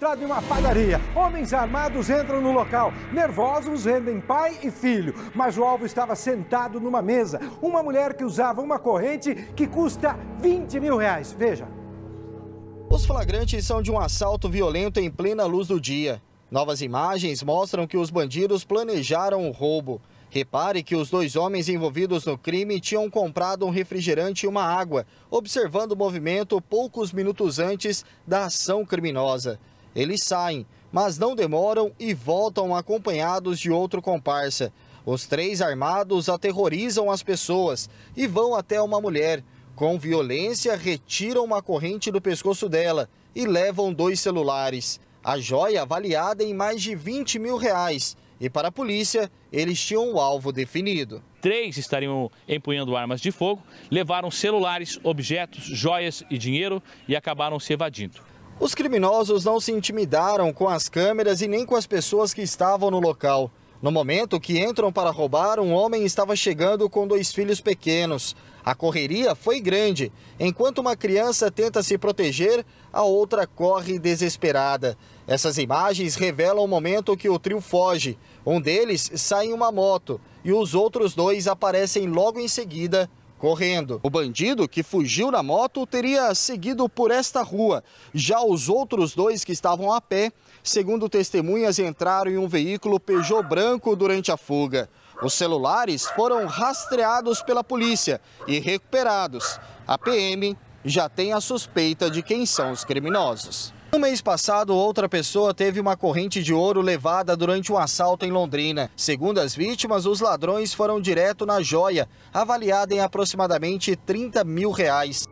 registrado em uma padaria. Homens armados entram no local. Nervosos, rendem pai e filho. Mas o alvo estava sentado numa mesa. Uma mulher que usava uma corrente que custa 20 mil reais. Veja. Os flagrantes são de um assalto violento em plena luz do dia. Novas imagens mostram que os bandidos planejaram o roubo. Repare que os dois homens envolvidos no crime tinham comprado um refrigerante e uma água, observando o movimento poucos minutos antes da ação criminosa. Eles saem, mas não demoram e voltam acompanhados de outro comparsa. Os três armados aterrorizam as pessoas e vão até uma mulher. Com violência, retiram uma corrente do pescoço dela e levam dois celulares. A joia avaliada em mais de 20 mil reais. E para a polícia, eles tinham o alvo definido. Três estariam empunhando armas de fogo, levaram celulares, objetos, joias e dinheiro e acabaram se evadindo. Os criminosos não se intimidaram com as câmeras e nem com as pessoas que estavam no local. No momento que entram para roubar, um homem estava chegando com dois filhos pequenos. A correria foi grande. Enquanto uma criança tenta se proteger, a outra corre desesperada. Essas imagens revelam o momento que o trio foge. Um deles sai em uma moto e os outros dois aparecem logo em seguida correndo. O bandido que fugiu na moto teria seguido por esta rua. Já os outros dois que estavam a pé, segundo testemunhas, entraram em um veículo Peugeot branco durante a fuga. Os celulares foram rastreados pela polícia e recuperados. A PM já tem a suspeita de quem são os criminosos. No mês passado, outra pessoa teve uma corrente de ouro levada durante um assalto em Londrina. Segundo as vítimas, os ladrões foram direto na joia, avaliada em aproximadamente 30 mil reais.